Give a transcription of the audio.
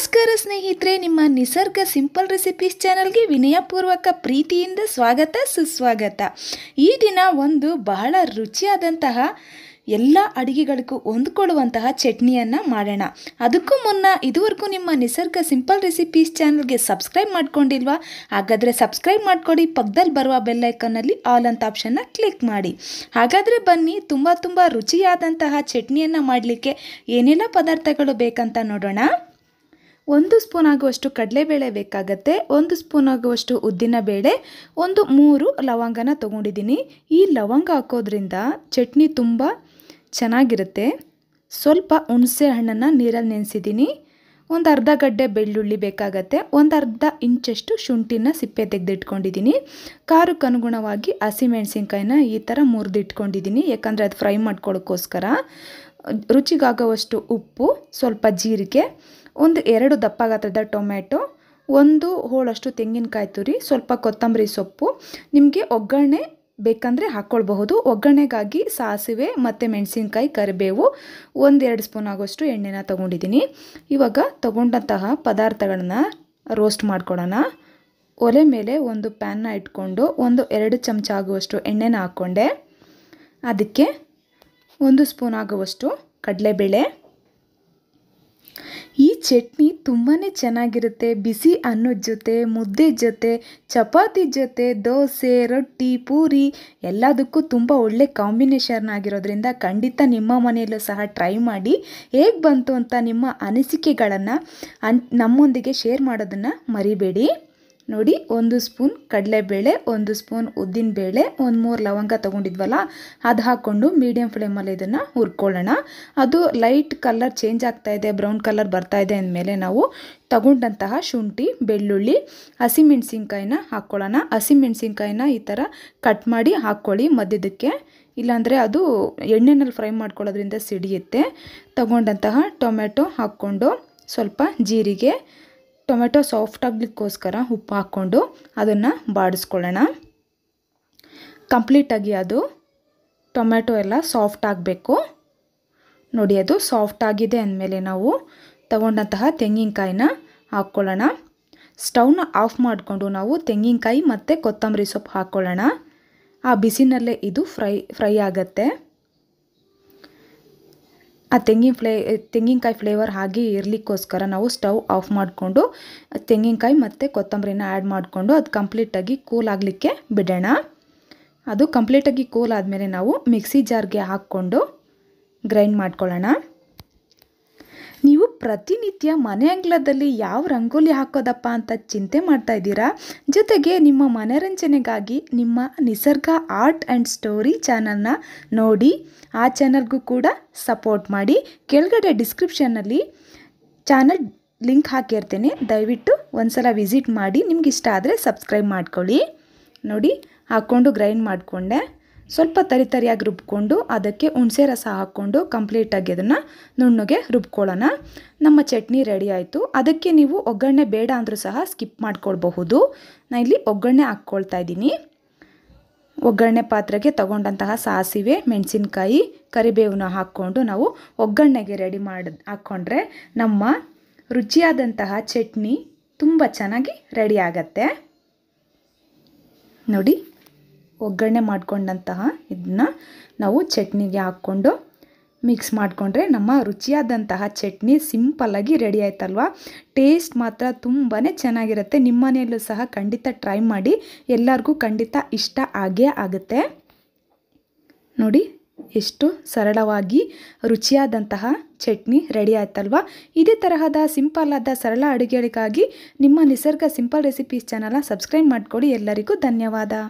ನಮಸ್ಕಾರ ಸ್ನೇಹಿತರೆ ನಿಮ್ಮ ನಿಸರ್ಗ ಸಿಂಪಲ್ ರೆಸಿಪೀಸ್ ಚಾನಲ್ಗೆ ವಿನಯಪೂರ್ವಕ ಪ್ರೀತಿಯಿಂದ ಸ್ವಾಗತ ಸುಸ್ವಾಗತ ಈ ದಿನ ಒಂದು ಬಹಳ ರುಚಿಯಾದಂತಹ ಎಲ್ಲ ಅಡುಗೆಗಳಿಗೂ ಹೊಂದ್ಕೊಳ್ಳುವಂತಹ ಚಟ್ನಿಯನ್ನು ಮಾಡೋಣ ಅದಕ್ಕೂ ಮುನ್ನ ಇದುವರೆಗೂ ನಿಮ್ಮ ನಿಸರ್ಗ ಸಿಂಪಲ್ ರೆಸಿಪೀಸ್ ಚಾನಲ್ಗೆ ಸಬ್ಸ್ಕ್ರೈಬ್ ಮಾಡ್ಕೊಂಡಿಲ್ವಾ ಹಾಗಾದರೆ ಸಬ್ಸ್ಕ್ರೈಬ್ ಮಾಡ್ಕೊಳ್ಳಿ ಪಕ್ಕದಲ್ಲಿ ಬರುವ ಬೆಲ್ಲೈಕನ್ನಲ್ಲಿ ಆಲ್ ಅಂತ ಆಪ್ಷನ್ನ ಕ್ಲಿಕ್ ಮಾಡಿ ಹಾಗಾದರೆ ಬನ್ನಿ ತುಂಬ ತುಂಬ ರುಚಿಯಾದಂತಹ ಚಟ್ನಿಯನ್ನು ಮಾಡಲಿಕ್ಕೆ ಏನೆಲ್ಲ ಪದಾರ್ಥಗಳು ಬೇಕಂತ ನೋಡೋಣ ಒಂದು ಸ್ಪೂನ್ ಆಗುವಷ್ಟು ಕಡಲೆಬೇಳೆ ಬೇಕಾಗತ್ತೆ ಒಂದು ಸ್ಪೂನ್ ಆಗುವಷ್ಟು ಉದ್ದಿನ ಬೇಳೆ ಒಂದು ಮೂರು ಲವಂಗನ ತೊಗೊಂಡಿದ್ದೀನಿ ಈ ಲವಂಗ ಹಾಕೋದ್ರಿಂದ ಚಟ್ನಿ ತುಂಬ ಚೆನ್ನಾಗಿರುತ್ತೆ ಸ್ವಲ್ಪ ಹುಣಸೆ ಹಣ್ಣನ್ನು ನೀರಲ್ಲಿ ನೆನೆಸಿದ್ದೀನಿ ಒಂದು ಅರ್ಧ ಗಡ್ಡೆ ಬೆಳ್ಳುಳ್ಳಿ ಬೇಕಾಗತ್ತೆ ಒಂದು ಅರ್ಧ ಇಂಚಷ್ಟು ಶುಂಠಿನ ಸಿಪ್ಪೆ ತೆಗೆದಿಟ್ಕೊಂಡಿದ್ದೀನಿ ಖಾರಕ್ಕೆ ಅನುಗುಣವಾಗಿ ಹಸಿಮೆಣಸಿನ್ಕಾಯಿನ ಈ ಥರ ಮುರಿದಿಟ್ಕೊಂಡಿದ್ದೀನಿ ಯಾಕಂದರೆ ಅದು ಫ್ರೈ ಮಾಡ್ಕೊಳ್ಳೋಕ್ಕೋಸ್ಕರ ರುಚಿಗಾಗುವಷ್ಟು ಉಪ್ಪು ಸ್ವಲ್ಪ ಜೀರಿಗೆ ಒಂದು ಎರಡು ದಪ್ಪ ಗಾತ್ರದ ಟೊಮೆಟೊ ಒಂದು ಹೋಳಷ್ಟು ತೆಂಗಿನಕಾಯಿ ತುರಿ ಸ್ವಲ್ಪ ಕೊತ್ತಂಬರಿ ಸೊಪ್ಪು ನಿಮಗೆ ಒಗ್ಗರಣೆ ಬೇಕಂದರೆ ಹಾಕ್ಕೊಳ್ಬಹುದು ಒಗ್ಗರಣೆಗಾಗಿ ಸಾಸಿವೆ ಮತ್ತು ಮೆಣಸಿನ್ಕಾಯಿ ಕರಿಬೇವು ಒಂದೆರಡು ಸ್ಪೂನ್ ಆಗೋಷ್ಟು ಎಣ್ಣೆನ ತೊಗೊಂಡಿದ್ದೀನಿ ಇವಾಗ ತೊಗೊಂಡಂತಹ ಪದಾರ್ಥಗಳನ್ನ ರೋಸ್ಟ್ ಮಾಡ್ಕೊಡೋಣ ಒಲೆ ಮೇಲೆ ಒಂದು ಪ್ಯಾನ್ನ ಇಟ್ಕೊಂಡು ಒಂದು ಎರಡು ಚಮಚ ಆಗುವಷ್ಟು ಎಣ್ಣೆನ ಹಾಕ್ಕೊಂಡೆ ಅದಕ್ಕೆ ಒಂದು ಸ್ಪೂನ್ ಆಗುವಷ್ಟು ಕಡಲೆಬೇಳೆ ಈ ಚಟ್ನಿ ತುಂಬಾ ಚೆನ್ನಾಗಿರುತ್ತೆ ಬಿಸಿ ಅನ್ನದ ಜೊತೆ ಮುದ್ದೆ ಜೊತೆ ಚಪಾತಿ ಜೊತೆ ದೋಸೆ ರೊಟ್ಟಿ ಪೂರಿ ಎಲ್ಲದಕ್ಕೂ ತುಂಬ ಒಳ್ಳೆ ಕಾಂಬಿನೇಷನ್ ಆಗಿರೋದ್ರಿಂದ ಖಂಡಿತ ನಿಮ್ಮ ಮನೆಯಲ್ಲೂ ಸಹ ಟ್ರೈ ಮಾಡಿ ಹೇಗೆ ಬಂತು ಅಂತ ನಿಮ್ಮ ಅನಿಸಿಕೆಗಳನ್ನು ಅನ್ ನಮ್ಮೊಂದಿಗೆ ಶೇರ್ ಮಾಡೋದನ್ನು ಮರಿಬೇಡಿ ನೋಡಿ ಒಂದು ಸ್ಪೂನ್ ಕಡಲೆಬೇಳೆ ಒಂದು ಸ್ಪೂನ್ ಉದ್ದಿನಬೇಳೆ ಒಂದು ಮೂರು ಲವಂಗ ತೊಗೊಂಡಿದ್ವಲ್ಲ ಅದು ಹಾಕ್ಕೊಂಡು ಮೀಡಿಯಮ್ ಫ್ಲೇಮಲ್ಲಿ ಇದನ್ನು ಹುರ್ಕೊಳ್ಳೋಣ ಅದು ಲೈಟ್ ಕಲರ್ ಚೇಂಜ್ ಆಗ್ತಾ ಇದೆ ಬ್ರೌನ್ ಕಲರ್ ಬರ್ತಾ ಇದೆ ಅಂದಮೇಲೆ ನಾವು ತಗೊಂಡಂತಹ ಶುಂಠಿ ಬೆಳ್ಳುಳ್ಳಿ ಹಸಿಮೆಣ್ಸಿನ್ಕಾಯಿನ ಹಾಕ್ಕೊಳ್ಳೋಣ ಹಸಿಮೆಣ್ಸಿನ್ಕಾಯಿನ ಈ ಥರ ಕಟ್ ಮಾಡಿ ಹಾಕ್ಕೊಳ್ಳಿ ಮಧ್ಯದಕ್ಕೆ ಇಲ್ಲಾಂದರೆ ಅದು ಎಣ್ಣೆನಲ್ಲಿ ಫ್ರೈ ಮಾಡ್ಕೊಳ್ಳೋದ್ರಿಂದ ಸಿಡಿಯುತ್ತೆ ತಗೊಂಡಂತಹ ಟೊಮೆಟೊ ಹಾಕ್ಕೊಂಡು ಸ್ವಲ್ಪ ಜೀರಿಗೆ ಟೊಮೆಟೊ ಸಾಫ್ಟ್ ಆಗಲಿಕ್ಕೋಸ್ಕರ ಉಪ್ಪು ಹಾಕ್ಕೊಂಡು ಅದನ್ನು ಬಾಡಿಸ್ಕೊಳ್ಳೋಣ ಕಂಪ್ಲೀಟಾಗಿ ಅದು ಟೊಮೆಟೊ ಎಲ್ಲ ಸಾಫ್ಟ್ ಆಗಬೇಕು ನೋಡಿ ಅದು ಸಾಫ್ಟ್ ಆಗಿದೆ ಅಂದಮೇಲೆ ನಾವು ತಗೊಂಡಂತಹ ತೆಂಗಿನಕಾಯಿನ ಹಾಕ್ಕೊಳ್ಳೋಣ ಸ್ಟವ್ನ ಆಫ್ ಮಾಡಿಕೊಂಡು ನಾವು ತೆಂಗಿನಕಾಯಿ ಮತ್ತು ಕೊತ್ತಂಬರಿ ಸೊಪ್ಪು ಹಾಕ್ಕೊಳ್ಳೋಣ ಆ ಬಿಸಿನಲ್ಲೇ ಇದು ಫ್ರೈ ಫ್ರೈ ಆಗುತ್ತೆ ಆ ತೆಂಗಿನ ಫ್ಲೇ ತೆಂಗಿನಕಾಯಿ ಫ್ಲೇವರ್ ಹಾಗೆ ಇರಲಿಕ್ಕೋಸ್ಕರ ನಾವು ಸ್ಟವ್ ಆಫ್ ಮಾಡಿಕೊಂಡು ತೆಂಗಿನಕಾಯಿ ಮತ್ತು ಕೊತ್ತಂಬರಿನ ಆ್ಯಡ್ ಮಾಡಿಕೊಂಡು ಅದು ಕಂಪ್ಲೀಟಾಗಿ ಕೂಲ್ ಆಗಲಿಕ್ಕೆ ಬಿಡೋಣ ಅದು ಕಂಪ್ಲೀಟಾಗಿ ಕೂಲ್ ಆದಮೇಲೆ ನಾವು ಮಿಕ್ಸಿ ಜಾರ್ಗೆ ಹಾಕ್ಕೊಂಡು ಗ್ರೈಂಡ್ ಮಾಡ್ಕೊಳ್ಳೋಣ ಪ್ರತಿನಿತ್ಯ ಮನೆ ಅಂಗ್ಲದಲ್ಲಿ ಯಾವ ರಂಗೋಲಿ ಹಾಕೋದಪ್ಪ ಅಂತ ಚಿಂತೆ ಮಾಡ್ತಾ ಇದ್ದೀರಾ ಜೊತೆಗೆ ನಿಮ್ಮ ಮನರಂಜನೆಗಾಗಿ ನಿಮ್ಮ ನಿಸರ್ಗ ಆರ್ಟ್ ಆ್ಯಂಡ್ ಸ್ಟೋರಿ ಚಾನಲ್ನ ನೋಡಿ ಆ ಚಾನಲ್ಗೂ ಕೂಡ ಸಪೋರ್ಟ್ ಮಾಡಿ ಕೆಳಗಡೆ ಡಿಸ್ಕ್ರಿಪ್ಷನ್ನಲ್ಲಿ ಚಾನಲ್ ಲಿಂಕ್ ಹಾಕಿರ್ತೇನೆ ದಯವಿಟ್ಟು ಸಲ ವಿಸಿಟ್ ಮಾಡಿ ನಿಮಗಿಷ್ಟ ಆದರೆ ಸಬ್ಸ್ಕ್ರೈಬ್ ಮಾಡ್ಕೊಳ್ಳಿ ನೋಡಿ ಹಾಕ್ಕೊಂಡು ಗ್ರೈಂಡ್ ಮಾಡಿಕೊಂಡೆ ಸ್ವಲ್ಪ ತರಿತರಿಯಾಗಿ ರುಬ್ಕೊಂಡು ಅದಕ್ಕೆ ಹುಣಸೆ ರಸ ಹಾಕ್ಕೊಂಡು ಕಂಪ್ಲೀಟಾಗಿ ಅದನ್ನು ನುಣ್ಣಗೆ ರುಬ್ಕೊಳ್ಳೋಣ ನಮ್ಮ ಚಟ್ನಿ ರೆಡಿ ಆಯಿತು ಅದಕ್ಕೆ ನೀವು ಒಗ್ಗರಣೆ ಬೇಡ ಅಂದರೂ ಸಹ ಸ್ಕಿಪ್ ಮಾಡ್ಕೊಳ್ಬಹುದು ನಾನು ಇಲ್ಲಿ ಒಗ್ಗರಣೆ ಹಾಕ್ಕೊಳ್ತಾ ಇದ್ದೀನಿ ಒಗ್ಗರಣೆ ಪಾತ್ರೆಗೆ ತಗೊಂಡಂತಹ ಸಾಸಿವೆ ಮೆಣಸಿನ್ಕಾಯಿ ಕರಿಬೇವನ್ನ ಹಾಕ್ಕೊಂಡು ನಾವು ಒಗ್ಗರಣೆಗೆ ರೆಡಿ ಮಾಡಿ ಹಾಕ್ಕೊಂಡ್ರೆ ನಮ್ಮ ರುಚಿಯಾದಂತಹ ಚಟ್ನಿ ತುಂಬ ಚೆನ್ನಾಗಿ ರೆಡಿ ಆಗತ್ತೆ ನೋಡಿ ಒಗ್ಗರಣೆ ಮಾಡಿಕೊಂಡಂತಹ ಇದನ್ನ ನಾವು ಚಟ್ನಿಗೆ ಹಾಕ್ಕೊಂಡು ಮಿಕ್ಸ್ ಮಾಡಿಕೊಂಡ್ರೆ ನಮ್ಮ ರುಚಿಯಾದಂತಹ ಚಟ್ನಿ ಸಿಂಪಲ್ಲಾಗಿ ರೆಡಿ ಆಯ್ತಲ್ವ ಟೇಸ್ಟ್ ಮಾತ್ರ ತುಂಬಾ ಚೆನ್ನಾಗಿರುತ್ತೆ ನಿಮ್ಮ ಮನೆಯಲ್ಲೂ ಸಹ ಖಂಡಿತ ಟ್ರೈ ಮಾಡಿ ಎಲ್ಲರಿಗೂ ಖಂಡಿತ ಇಷ್ಟ ಆಗೇ ಆಗುತ್ತೆ ನೋಡಿ ಎಷ್ಟು ಸರಳವಾಗಿ ರುಚಿಯಾದಂತಹ ಚಟ್ನಿ ರೆಡಿ ಆಯ್ತಲ್ವ ಇದೇ ತರಹದ ಸಿಂಪಲ್ ಆದ ಸರಳ ಅಡುಗೆಗಳಿಗಾಗಿ ನಿಮ್ಮ ನಿಸರ್ಗ ಸಿಂಪಲ್ ರೆಸಿಪೀಸ್ ಚಾನಲ್ನ ಸಬ್ಸ್ಕ್ರೈಬ್ ಮಾಡಿಕೊಡಿ ಎಲ್ಲರಿಗೂ ಧನ್ಯವಾದ